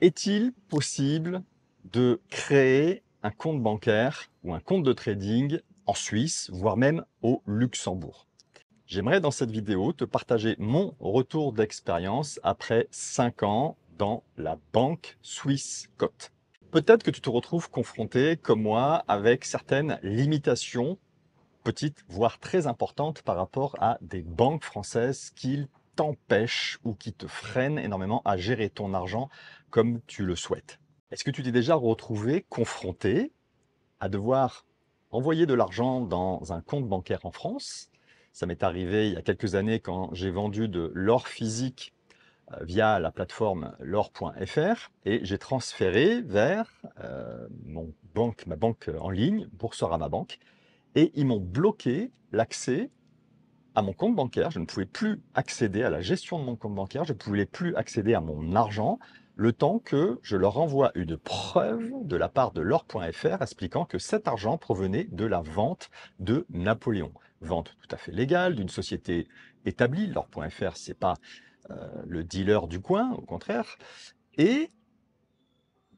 Est-il possible de créer un compte bancaire ou un compte de trading en Suisse, voire même au Luxembourg J'aimerais dans cette vidéo te partager mon retour d'expérience après 5 ans dans la banque suisse cote. Peut-être que tu te retrouves confronté, comme moi, avec certaines limitations petites, voire très importantes par rapport à des banques françaises qu'il t'empêche ou qui te freine énormément à gérer ton argent comme tu le souhaites. Est-ce que tu t'es déjà retrouvé confronté à devoir envoyer de l'argent dans un compte bancaire en France Ça m'est arrivé il y a quelques années quand j'ai vendu de l'or physique euh, via la plateforme l'or.fr et j'ai transféré vers euh, mon banque, ma banque en ligne, Boursorama Banque, et ils m'ont bloqué l'accès à mon compte bancaire, je ne pouvais plus accéder à la gestion de mon compte bancaire, je ne pouvais plus accéder à mon argent, le temps que je leur envoie une preuve de la part de leur.fr expliquant que cet argent provenait de la vente de Napoléon. Vente tout à fait légale d'une société établie, leur.fr, c'est pas euh, le dealer du coin, au contraire. Et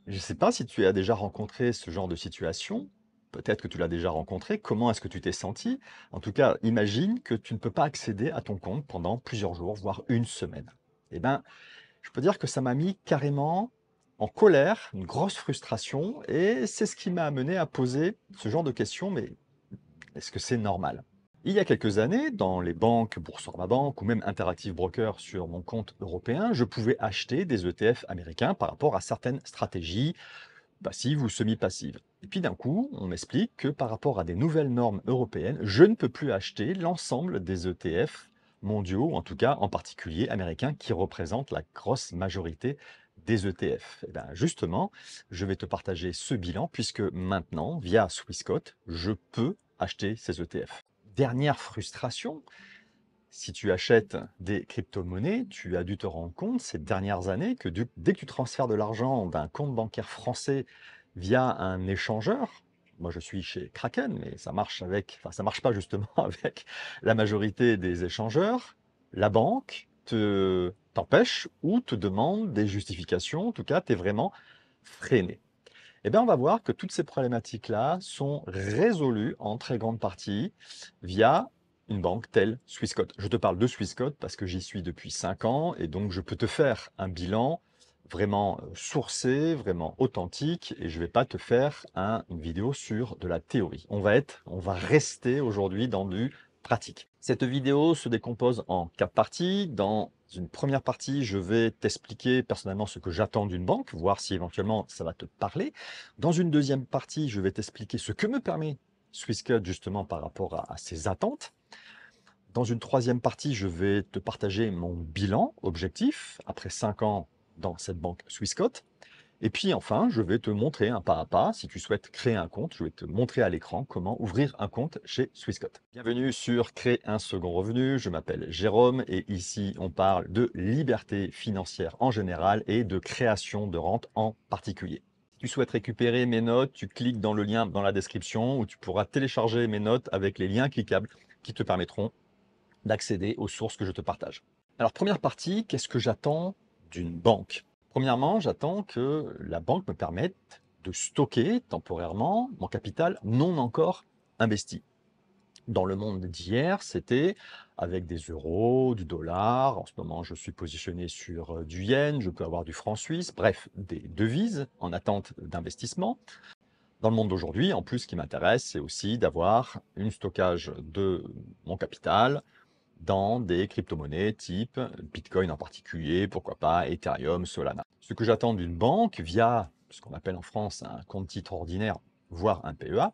je ne sais pas si tu as déjà rencontré ce genre de situation, peut-être que tu l'as déjà rencontré, comment est-ce que tu t'es senti En tout cas, imagine que tu ne peux pas accéder à ton compte pendant plusieurs jours, voire une semaine. Eh bien, je peux dire que ça m'a mis carrément en colère, une grosse frustration, et c'est ce qui m'a amené à poser ce genre de questions, mais est-ce que c'est normal il y a quelques années, dans les banques ma Banque ou même Interactive Broker sur mon compte européen, je pouvais acheter des ETF américains par rapport à certaines stratégies passives ou semi-passives. Et puis d'un coup, on m'explique que par rapport à des nouvelles normes européennes, je ne peux plus acheter l'ensemble des ETF mondiaux, en tout cas en particulier américains, qui représentent la grosse majorité des ETF. Et eh bien justement, je vais te partager ce bilan puisque maintenant, via Swissquote, je peux acheter ces ETF. Dernière frustration, si tu achètes des crypto-monnaies, tu as dû te rendre compte ces dernières années que dès que tu transfères de l'argent d'un compte bancaire français via un échangeur. Moi, je suis chez Kraken, mais ça marche avec, enfin, ça marche pas justement avec la majorité des échangeurs. La banque te t'empêche ou te demande des justifications. En tout cas, tu es vraiment freiné. Eh bien, on va voir que toutes ces problématiques-là sont résolues en très grande partie via une banque telle Swissquote. Je te parle de Swissquote parce que j'y suis depuis 5 ans et donc je peux te faire un bilan vraiment euh, sourcé, vraiment authentique, et je ne vais pas te faire une vidéo sur de la théorie. On va être, on va rester aujourd'hui dans du pratique. Cette vidéo se décompose en quatre parties. Dans une première partie, je vais t'expliquer personnellement ce que j'attends d'une banque, voir si éventuellement ça va te parler. Dans une deuxième partie, je vais t'expliquer ce que me permet SwissCut justement par rapport à, à ses attentes. Dans une troisième partie, je vais te partager mon bilan objectif après cinq ans dans cette banque Swissquote. Et puis enfin, je vais te montrer un pas à pas, si tu souhaites créer un compte, je vais te montrer à l'écran comment ouvrir un compte chez Swisscott. Bienvenue sur Créer un second revenu, je m'appelle Jérôme et ici on parle de liberté financière en général et de création de rente en particulier Si tu souhaites récupérer mes notes, tu cliques dans le lien dans la description où tu pourras télécharger mes notes avec les liens cliquables qui te permettront d'accéder aux sources que je te partage. Alors première partie, qu'est-ce que j'attends d'une banque. Premièrement, j'attends que la banque me permette de stocker temporairement mon capital non encore investi. Dans le monde d'hier, c'était avec des euros, du dollar. En ce moment, je suis positionné sur euh, du yen, je peux avoir du franc suisse, bref, des devises en attente d'investissement. Dans le monde d'aujourd'hui, en plus, ce qui m'intéresse, c'est aussi d'avoir un stockage de mon capital dans des crypto-monnaies type Bitcoin en particulier, pourquoi pas Ethereum, Solana. Ce que j'attends d'une banque via ce qu'on appelle en France un compte titre ordinaire, voire un PEA,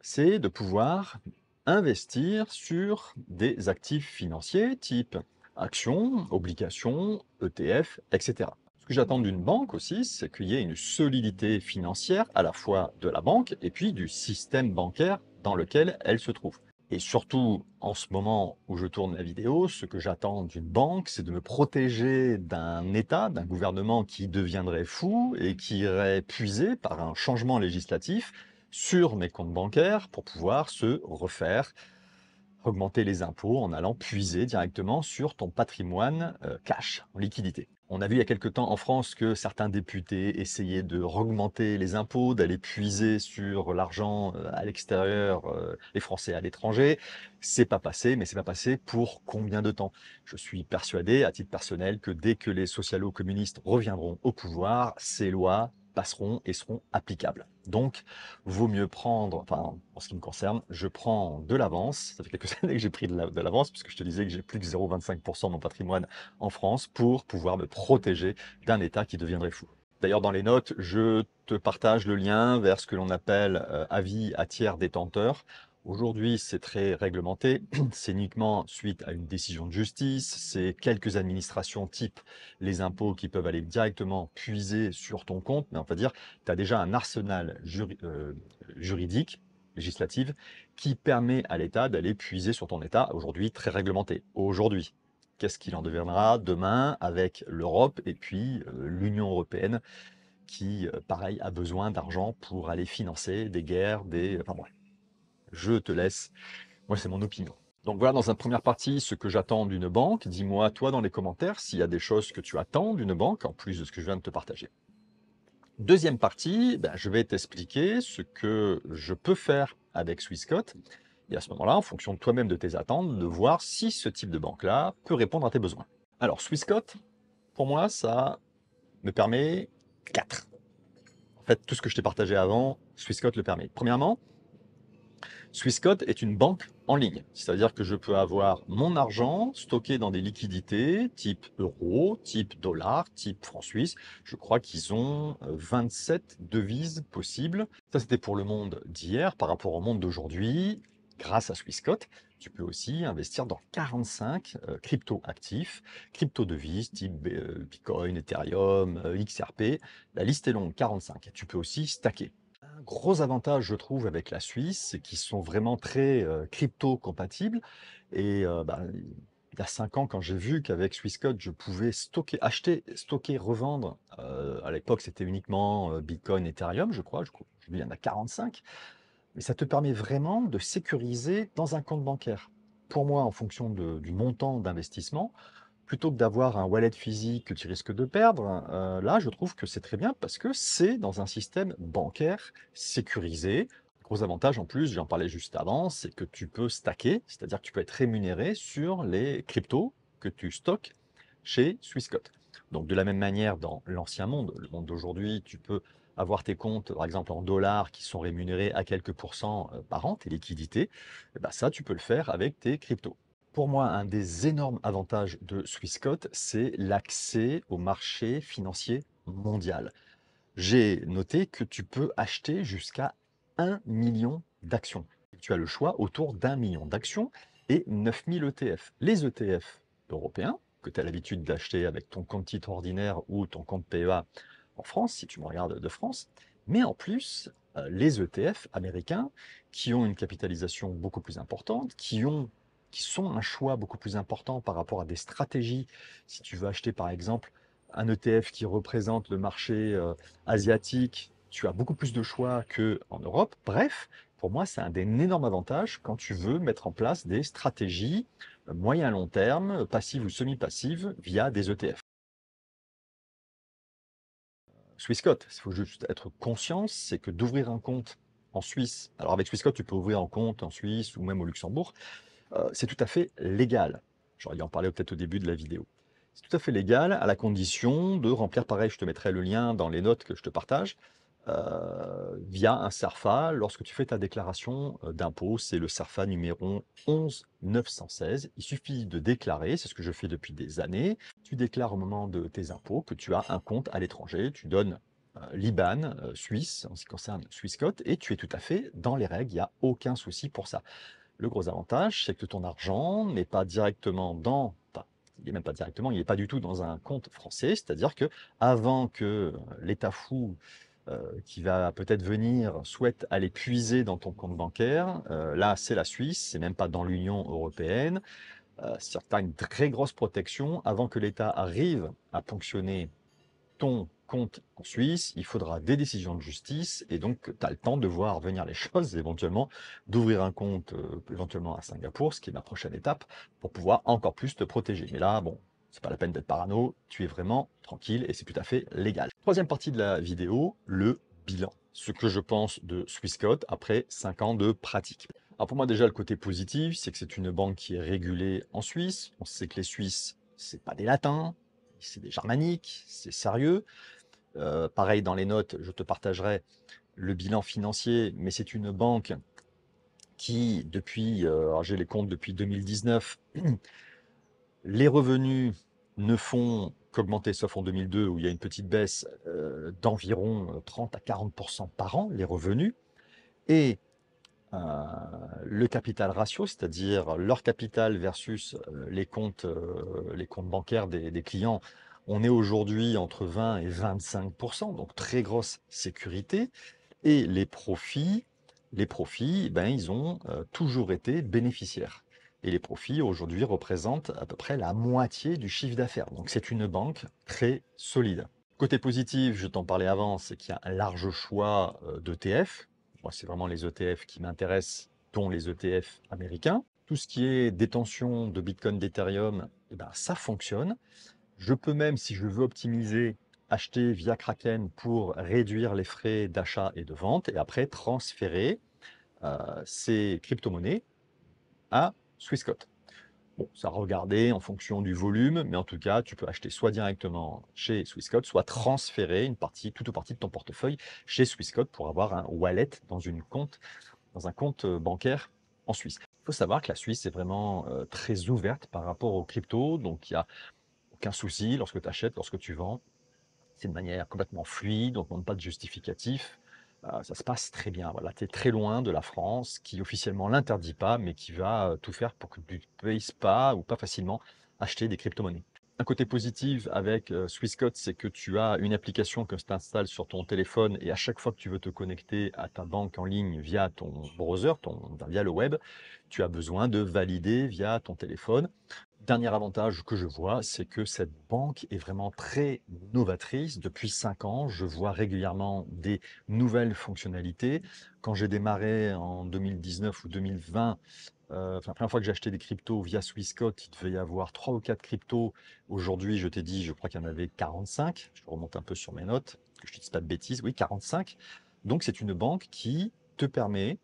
c'est de pouvoir investir sur des actifs financiers type actions, obligations, ETF, etc. Ce que j'attends d'une banque aussi, c'est qu'il y ait une solidité financière à la fois de la banque et puis du système bancaire dans lequel elle se trouve. Et surtout, en ce moment où je tourne la vidéo, ce que j'attends d'une banque, c'est de me protéger d'un État, d'un gouvernement qui deviendrait fou et qui irait puiser par un changement législatif sur mes comptes bancaires pour pouvoir se refaire, augmenter les impôts en allant puiser directement sur ton patrimoine euh, cash, en liquidité. On a vu il y a quelque temps en France que certains députés essayaient de augmenter les impôts, d'aller puiser sur l'argent euh, à l'extérieur, euh, les Français à l'étranger. C'est pas passé, mais c'est pas passé pour combien de temps Je suis persuadé, à titre personnel, que dès que les socialo-communistes reviendront au pouvoir, ces lois passeront et seront applicables. Donc, vaut mieux prendre, enfin, en ce qui me concerne, je prends de l'avance. Ça fait quelques années que j'ai pris de l'avance, puisque je te disais que j'ai plus que 0,25% de mon patrimoine en France pour pouvoir me protéger d'un État qui deviendrait fou. D'ailleurs, dans les notes, je te partage le lien vers ce que l'on appelle euh, avis à tiers détenteurs. Aujourd'hui, c'est très réglementé. C'est uniquement suite à une décision de justice. C'est quelques administrations type les impôts qui peuvent aller directement puiser sur ton compte. Mais on va dire, tu as déjà un arsenal euh, juridique législative qui permet à l'État d'aller puiser sur ton État, aujourd'hui très réglementé. Aujourd'hui, qu'est-ce qu'il en deviendra demain avec l'Europe et puis euh, l'Union européenne qui, euh, pareil, a besoin d'argent pour aller financer des guerres, des... Enfin je te laisse. Moi, c'est mon opinion. Donc voilà, dans la première partie, ce que j'attends d'une banque. Dis-moi, toi, dans les commentaires, s'il y a des choses que tu attends d'une banque, en plus de ce que je viens de te partager. Deuxième partie, ben, je vais t'expliquer ce que je peux faire avec Swissquote. Et à ce moment-là, en fonction de toi-même, de tes attentes, de voir si ce type de banque-là peut répondre à tes besoins. Alors, Swissquote, pour moi, ça me permet quatre. En fait, tout ce que je t'ai partagé avant, Swissquote le permet. Premièrement, Swissquote est une banque en ligne, c'est-à-dire que je peux avoir mon argent stocké dans des liquidités type euro, type dollar, type franc suisse. Je crois qu'ils ont 27 euh, devises possibles. Ça, c'était pour le monde d'hier par rapport au monde d'aujourd'hui. Grâce à Swissquote, tu peux aussi investir dans 45 euh, crypto-actifs, crypto-devises type euh, Bitcoin, Ethereum, XRP. La liste est longue, 45. tu peux aussi stacker gros avantage, je trouve, avec la Suisse, c'est qu'ils sont vraiment très euh, crypto-compatibles. Et euh, bah, il y a cinq ans, quand j'ai vu qu'avec Swissquote, je pouvais stocker, acheter, stocker, revendre. Euh, à l'époque, c'était uniquement Bitcoin, Ethereum, je crois. Je, crois il y en a 45. Mais ça te permet vraiment de sécuriser dans un compte bancaire. Pour moi, en fonction du montant d'investissement, plutôt que d'avoir un wallet physique que tu risques de perdre, euh, là, je trouve que c'est très bien parce que c'est dans un système bancaire sécurisé. Gros avantage en plus, j'en parlais juste avant, c'est que tu peux stacker, c'est-à-dire que tu peux être rémunéré sur les cryptos que tu stockes chez Swissquote. Donc de la même manière, dans l'ancien monde, le monde d'aujourd'hui, tu peux avoir tes comptes, par exemple, en dollars qui sont rémunérés à quelques pourcents euh, par an, tes liquidités, et eh ben, ça, tu peux le faire avec tes cryptos. Pour moi, un des énormes avantages de Swissquote, c'est l'accès au marché financier mondial. J'ai noté que tu peux acheter jusqu'à 1 million d'actions. Tu as le choix autour d'un million d'actions et 9000 ETF. Les ETF européens, que tu as l'habitude d'acheter avec ton compte titre ordinaire ou ton compte PEA en France, si tu me regardes de France, mais en plus, euh, les ETF américains qui ont une capitalisation beaucoup plus importante, qui ont qui sont un choix beaucoup plus important par rapport à des stratégies. Si tu veux acheter par exemple un ETF qui représente le marché euh, asiatique, tu as beaucoup plus de choix qu'en Europe. Bref, pour moi, c'est un, des énorme avantage quand tu veux mettre en place des stratégies euh, moyen-long terme, passives ou semi-passives, via des ETF. Euh, Swissquote, il faut juste être conscient, c'est que d'ouvrir un compte en Suisse, alors avec Swissquote, tu peux ouvrir un compte en Suisse ou même au Luxembourg, euh, c'est tout à fait légal. J'aurais dû en parler peut-être au début de la vidéo. C'est tout à fait légal à la condition de remplir, pareil, je te mettrai le lien dans les notes que je te partage, euh, via un SERFA. Lorsque tu fais ta déclaration euh, d'impôt, c'est le SERFA numéro 11916. Il suffit de déclarer, c'est ce que je fais depuis des années. Tu déclares au moment de tes impôts que tu as un compte à l'étranger, tu donnes Liban, Suisse, en ce qui concerne Swissquote, et tu es tout à fait dans les règles, il n'y a aucun souci pour ça. Le gros avantage, c'est que ton argent n'est pas directement dans, enfin, il n'est même pas directement, il n'est pas du tout dans un compte français, c'est-à-dire que avant que euh, l'État fou euh, qui va peut-être venir souhaite aller puiser dans ton compte bancaire. Euh, là, c'est la Suisse, c'est même pas dans l'Union européenne. certaines tu as une très grosse protection avant que l'État arrive à ponctionner ton compte en Suisse, il faudra des décisions de justice, et donc tu as le temps de voir venir les choses, éventuellement d'ouvrir un compte euh, éventuellement à Singapour, ce qui est ma prochaine étape, pour pouvoir encore plus te protéger. Mais là, bon, c'est pas la peine d'être parano, tu es vraiment tranquille et c'est tout à fait légal. Troisième partie de la vidéo, le bilan. Ce que je pense de Swissquote après 5 ans de pratique. Alors pour moi déjà le côté positif, c'est que c'est une banque qui est régulée en Suisse. On sait que les Suisses, c'est pas des latins, c'est des germaniques, c'est sérieux. Euh, pareil, dans les notes, je te partagerai le bilan financier, mais c'est une banque qui, depuis, euh, j'ai les comptes depuis 2019, les revenus ne font qu'augmenter, sauf en 2002 où il y a une petite baisse euh, d'environ 30 à 40 par an, les revenus, et le capital ratio, c'est-à-dire leur capital versus les comptes, les comptes bancaires des, des clients, on est aujourd'hui entre 20 et 25 donc très grosse sécurité. Et les profits, les profits, ben, ils ont euh, toujours été bénéficiaires. Et les profits aujourd'hui représentent à peu près la moitié du chiffre d'affaires. Donc c'est une banque très solide. Côté positif, je t'en parlais avant, c'est qu'il y a un large choix euh, d'ETF. Moi, c'est vraiment les ETF qui m'intéressent, dont les ETF américains. Tout ce qui est détention de Bitcoin, d'Ethereum, eh ben, ça fonctionne. Je peux même, si je veux optimiser, acheter via Kraken pour réduire les frais d'achat et de vente et après transférer euh, ces crypto-monnaies à Swissquote. Bon, ça regarder en fonction du volume, mais en tout cas, tu peux acheter soit directement chez Swissquote, soit transférer une partie, toute ou partie de ton portefeuille chez Swissquote pour avoir un wallet dans, une compte, dans un compte euh, bancaire en Suisse. Il faut savoir que la Suisse est vraiment euh, très ouverte par rapport aux cryptos, donc il y a aucun souci lorsque tu achètes, lorsque tu vends. C'est de manière complètement fluide, on ne pas de justificatif. Euh, ça se passe très bien. Voilà, tu es très loin de la France qui officiellement l'interdit pas, mais qui va euh, tout faire pour que tu ne puisses pas ou pas facilement acheter des crypto-monnaies. Un côté positif avec euh, Swisscode c'est que tu as une application que tu installes sur ton téléphone et à chaque fois que tu veux te connecter à ta banque en ligne via ton browser, ton, via le web, tu as besoin de valider via ton téléphone. Dernier avantage que je vois, c'est que cette banque est vraiment très novatrice. Depuis cinq ans, je vois régulièrement des nouvelles fonctionnalités. Quand j'ai démarré en 2019 ou 2020, euh, enfin, la première fois que j'ai acheté des cryptos via Swissquote, il devait y avoir trois ou quatre cryptos. Aujourd'hui, je t'ai dit, je crois qu'il y en avait 45. Je remonte un peu sur mes notes, que je ne dis pas de bêtises. Oui, 45. Donc, c'est une banque qui te permet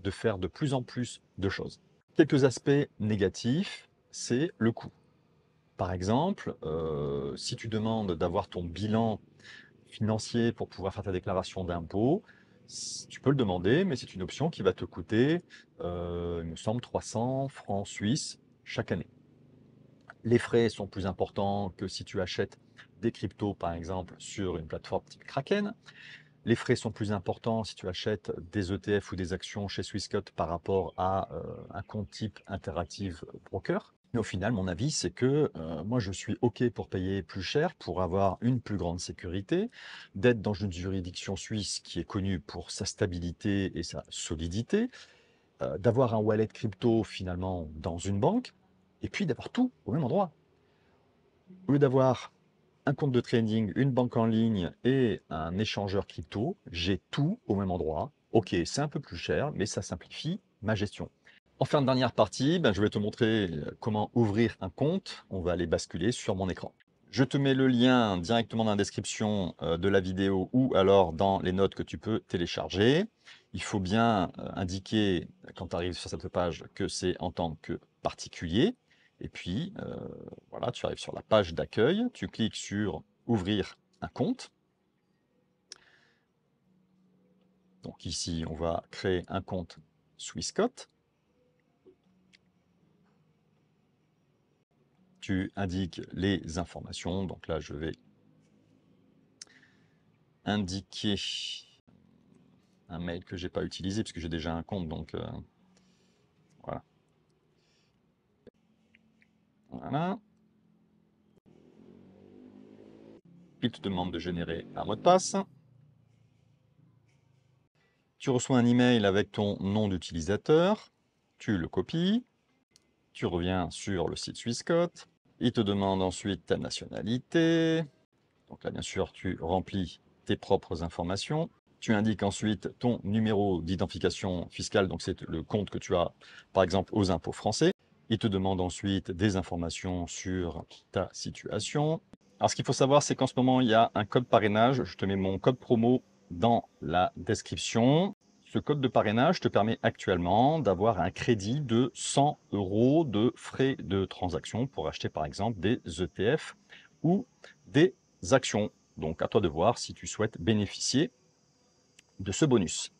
de faire de plus en plus de choses. Quelques aspects négatifs c'est le coût. Par exemple, euh, si tu demandes d'avoir ton bilan financier pour pouvoir faire ta déclaration d'impôt, tu peux le demander, mais c'est une option qui va te coûter, euh, il me semble, 300 francs suisses chaque année. Les frais sont plus importants que si tu achètes des cryptos, par exemple, sur une plateforme type Kraken. Les frais sont plus importants si tu achètes des ETF ou des actions chez Swissquote par rapport à euh, un compte type Interactive Broker. Mais au final, mon avis, c'est que euh, moi, je suis OK pour payer plus cher, pour avoir une plus grande sécurité, d'être dans une juridiction suisse qui est connue pour sa stabilité et sa solidité, euh, d'avoir un wallet crypto finalement dans une banque, et puis d'avoir tout au même endroit. Au lieu d'avoir un compte de trading, une banque en ligne et un échangeur crypto, j'ai tout au même endroit. OK, c'est un peu plus cher, mais ça simplifie ma gestion. Enfin, fin de dernière partie, ben, je vais te montrer euh, comment ouvrir un compte. On va aller basculer sur mon écran. Je te mets le lien directement dans la description euh, de la vidéo ou alors dans les notes que tu peux télécharger. Il faut bien euh, indiquer quand tu arrives sur cette page que c'est en tant que particulier. Et puis, voilà, tu arrives sur la page d'accueil, tu cliques sur « Ouvrir un compte ». Donc ici, on va créer un compte SwissCott. tu indiques les informations. Donc là, je vais indiquer un mail que j'ai pas utilisé puisque j'ai déjà un compte. Donc euh, voilà. Voilà. Il te demande de générer un mot de passe. Tu reçois un email avec ton nom d'utilisateur. Tu le copies. Tu reviens sur le site Swisscott. Il te demande ensuite ta nationalité. Donc là, bien sûr, tu remplis tes propres informations. Tu indiques ensuite ton numéro d'identification fiscale, donc c'est le compte que tu as, par exemple, aux impôts français. Il te demande ensuite des informations sur ta situation. Alors, ce qu'il faut savoir, c'est qu'en ce moment, il y a un code parrainage. Je te mets mon code promo dans la description. Ce code de parrainage te permet actuellement d'avoir un crédit de 100 euros de frais de transaction pour acheter par exemple des ETF ou des actions. Donc à toi de voir si tu souhaites bénéficier de ce bonus.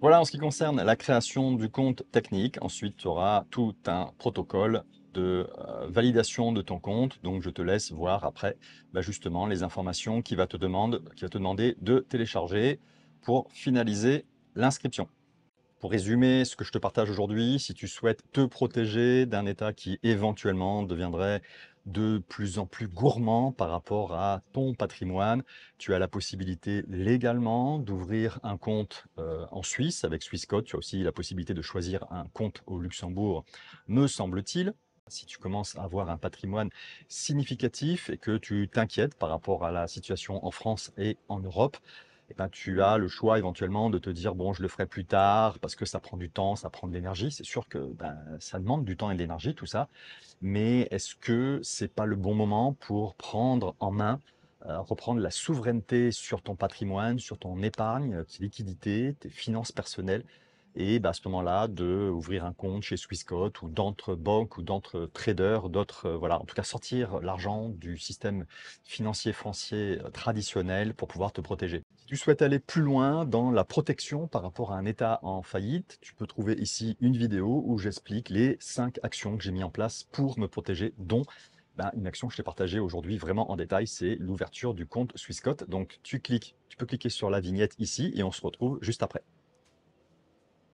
Voilà en ce qui concerne la création du compte technique. Ensuite, tu auras tout un protocole de euh, validation de ton compte. Donc, je te laisse voir après bah, justement les informations va, qui va te demander de télécharger pour finaliser l'inscription. Pour résumer ce que je te partage aujourd'hui, si tu souhaites te protéger d'un état qui éventuellement deviendrait de plus en plus gourmand par rapport à ton patrimoine, tu as la possibilité légalement d'ouvrir un compte euh, en Suisse avec Swissquote. Tu as aussi la possibilité de choisir un compte au Luxembourg, me semble-t-il. Si tu commences à avoir un patrimoine significatif et que tu t'inquiètes par rapport à la situation en France et en Europe, eh ben, tu as le choix éventuellement de te dire, bon, je le ferai plus tard parce que ça prend du temps, ça prend de l'énergie. C'est sûr que ben, ça demande du temps et de l'énergie, tout ça. Mais est-ce que ce n'est pas le bon moment pour prendre en main euh, reprendre la souveraineté sur ton patrimoine, sur ton épargne, tes liquidités, tes finances personnelles et bah, à ce moment-là d'ouvrir un compte chez Swissquote ou d'autres banques ou d'entre traders, d'autres euh, voilà, en tout cas sortir l'argent du système financier français euh, traditionnel pour pouvoir te protéger. Si tu souhaites aller plus loin dans la protection par rapport à un État en faillite, tu peux trouver ici une vidéo où j'explique les cinq actions que j'ai mis en place pour me protéger, dont bah, une action que je t'ai partagée aujourd'hui vraiment en détail, c'est l'ouverture du compte Swissquote. Donc tu cliques, tu peux cliquer sur la vignette ici et on se retrouve juste après.